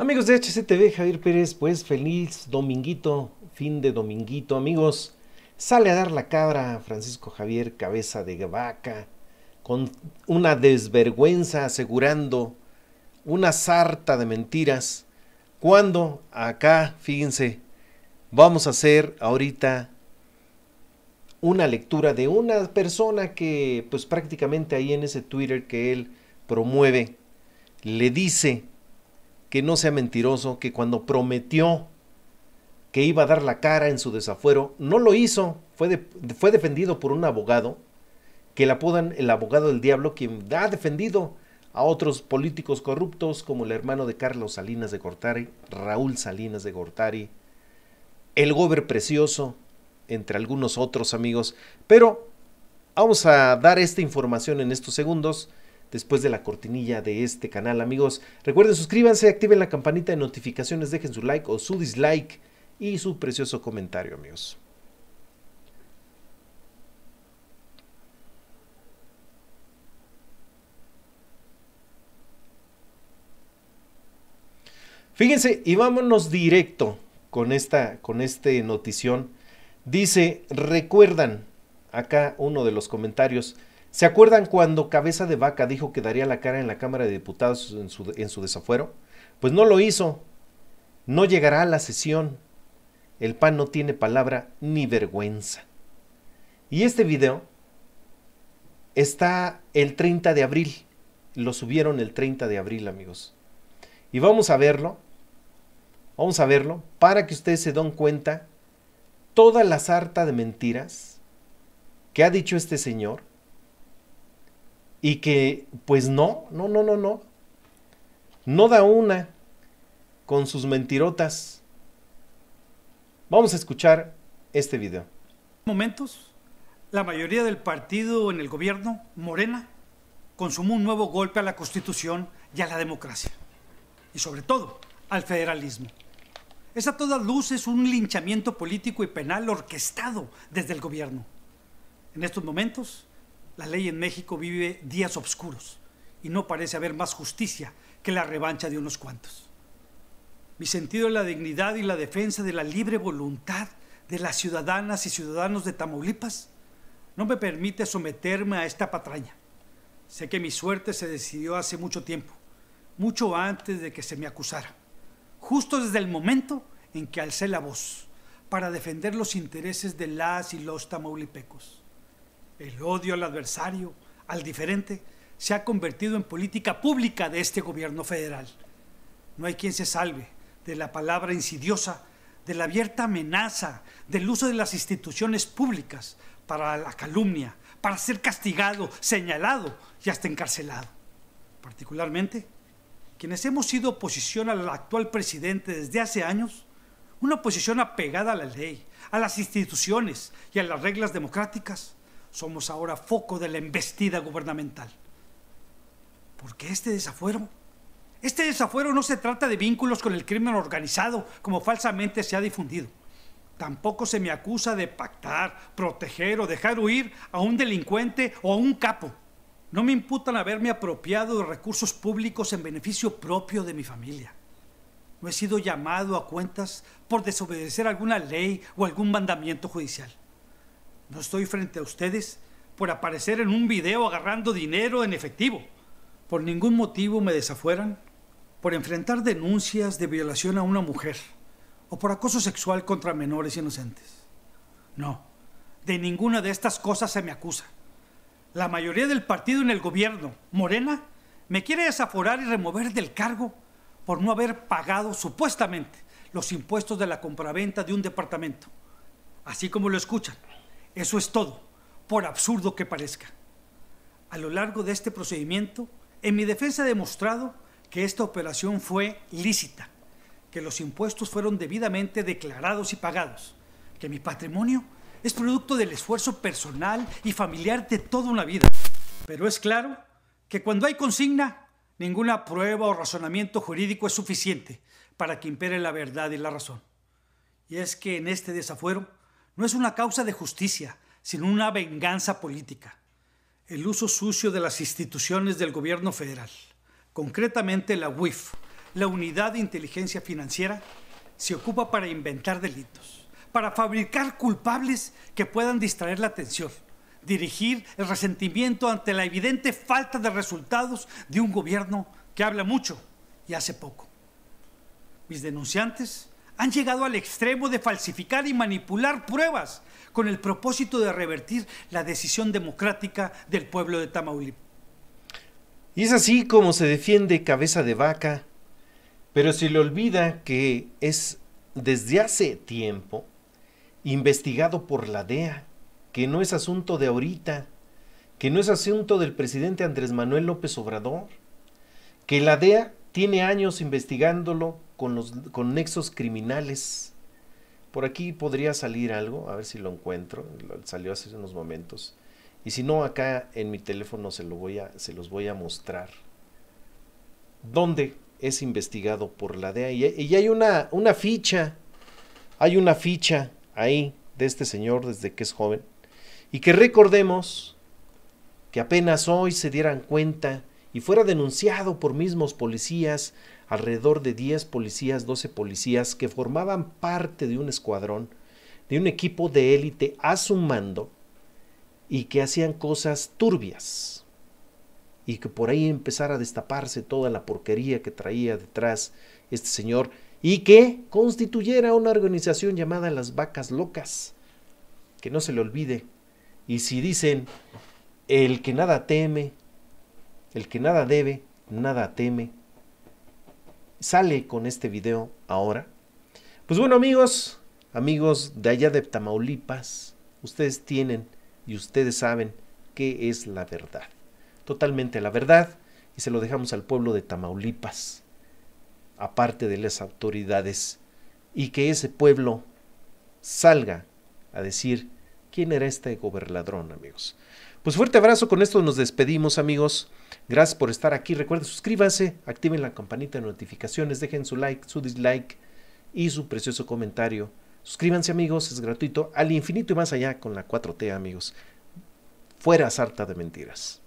Amigos de HCTV, Javier Pérez, pues feliz dominguito, fin de dominguito, amigos. Sale a dar la cabra Francisco Javier Cabeza de Vaca con una desvergüenza asegurando una sarta de mentiras. Cuando acá, fíjense, vamos a hacer ahorita una lectura de una persona que pues prácticamente ahí en ese Twitter que él promueve le dice que no sea mentiroso, que cuando prometió que iba a dar la cara en su desafuero, no lo hizo, fue, fue defendido por un abogado, que le apodan el abogado del diablo, quien ha defendido a otros políticos corruptos como el hermano de Carlos Salinas de Gortari, Raúl Salinas de Gortari, el gober precioso, entre algunos otros amigos. Pero vamos a dar esta información en estos segundos después de la cortinilla de este canal, amigos. Recuerden, suscríbanse, activen la campanita de notificaciones, dejen su like o su dislike y su precioso comentario, amigos. Fíjense, y vámonos directo con esta con este notición. Dice, recuerdan acá uno de los comentarios ¿Se acuerdan cuando Cabeza de Vaca dijo que daría la cara en la Cámara de Diputados en su, desafuero? Pues no lo hizo. No llegará a la sesión. El PAN no tiene palabra ni vergüenza. Y este video está el 30 de abril. Lo subieron el 30 de abril, amigos. Y vamos a verlo. Vamos a verlo para que ustedes se den cuenta toda la sarta de mentiras que ha dicho este señor y que, pues no, no, no, no, no. No da una con sus mentirotas. Vamos a escuchar este video. Momentos, la mayoría del partido en el gobierno, Morena, consumó un nuevo golpe a la Constitución y a la democracia. Y sobre todo, al federalismo. Es a todas luces un linchamiento político y penal orquestado desde el gobierno. En estos momentos, la ley en México vive días oscuros y no parece haber más justicia que la revancha de unos cuantos. Mi sentido de la dignidad y la defensa de la libre voluntad de las ciudadanas y ciudadanos de Tamaulipas no me permite someterme a esta patraña. Sé que mi suerte se decidió hace mucho tiempo, mucho antes de que se me acusara, justo desde el momento en que alcé la voz para defender los intereses de las y los tamaulipecos. El odio al adversario, al diferente, se ha convertido en política pública de este gobierno federal. No hay quien se salve de la palabra insidiosa, de la abierta amenaza, del uso de las instituciones públicas para la calumnia, para ser castigado, señalado y hasta encarcelado. Particularmente, quienes hemos sido oposición al actual presidente desde hace años, una oposición apegada a la ley, a las instituciones y a las reglas democráticas, somos ahora foco de la embestida gubernamental. Porque este desafuero, este desafuero no se trata de vínculos con el crimen organizado, como falsamente se ha difundido. Tampoco se me acusa de pactar, proteger o dejar huir a un delincuente o a un capo. No me imputan haberme apropiado de recursos públicos en beneficio propio de mi familia. No he sido llamado a cuentas por desobedecer alguna ley o algún mandamiento judicial. No estoy frente a ustedes por aparecer en un video agarrando dinero en efectivo. Por ningún motivo me desafueran por enfrentar denuncias de violación a una mujer o por acoso sexual contra menores inocentes. No, de ninguna de estas cosas se me acusa. La mayoría del partido en el gobierno, Morena, me quiere desaforar y remover del cargo por no haber pagado supuestamente los impuestos de la compraventa de un departamento. Así como lo escuchan, eso es todo, por absurdo que parezca. A lo largo de este procedimiento, en mi defensa he demostrado que esta operación fue lícita, que los impuestos fueron debidamente declarados y pagados, que mi patrimonio es producto del esfuerzo personal y familiar de toda una vida. Pero es claro que cuando hay consigna, ninguna prueba o razonamiento jurídico es suficiente para que impere la verdad y la razón. Y es que en este desafuero no es una causa de justicia, sino una venganza política. El uso sucio de las instituciones del gobierno federal, concretamente la UIF, la Unidad de Inteligencia Financiera, se ocupa para inventar delitos, para fabricar culpables que puedan distraer la atención, dirigir el resentimiento ante la evidente falta de resultados de un gobierno que habla mucho y hace poco. Mis denunciantes han llegado al extremo de falsificar y manipular pruebas con el propósito de revertir la decisión democrática del pueblo de Tamaulipas. Y es así como se defiende cabeza de vaca, pero se le olvida que es desde hace tiempo investigado por la DEA, que no es asunto de ahorita, que no es asunto del presidente Andrés Manuel López Obrador, que la DEA tiene años investigándolo con, los, con nexos criminales. Por aquí podría salir algo, a ver si lo encuentro. Salió hace unos momentos. Y si no, acá en mi teléfono se, lo voy a, se los voy a mostrar. ¿Dónde es investigado por la DEA? Y, y hay una, una ficha, hay una ficha ahí de este señor desde que es joven. Y que recordemos que apenas hoy se dieran cuenta y fuera denunciado por mismos policías alrededor de 10 policías, 12 policías que formaban parte de un escuadrón, de un equipo de élite a su mando y que hacían cosas turbias y que por ahí empezara a destaparse toda la porquería que traía detrás este señor y que constituyera una organización llamada las vacas locas. Que no se le olvide. Y si dicen, el que nada teme, el que nada debe, nada teme, sale con este video ahora. Pues bueno amigos, amigos de allá de Tamaulipas, ustedes tienen y ustedes saben qué es la verdad. Totalmente la verdad y se lo dejamos al pueblo de Tamaulipas, aparte de las autoridades, y que ese pueblo salga a decir quién era este goberladrón, amigos. Pues fuerte abrazo, con esto nos despedimos amigos. Gracias por estar aquí. Recuerden, suscríbanse, activen la campanita de notificaciones, dejen su like, su dislike y su precioso comentario. Suscríbanse amigos, es gratuito, al infinito y más allá con la 4T amigos. Fuera sarta de mentiras.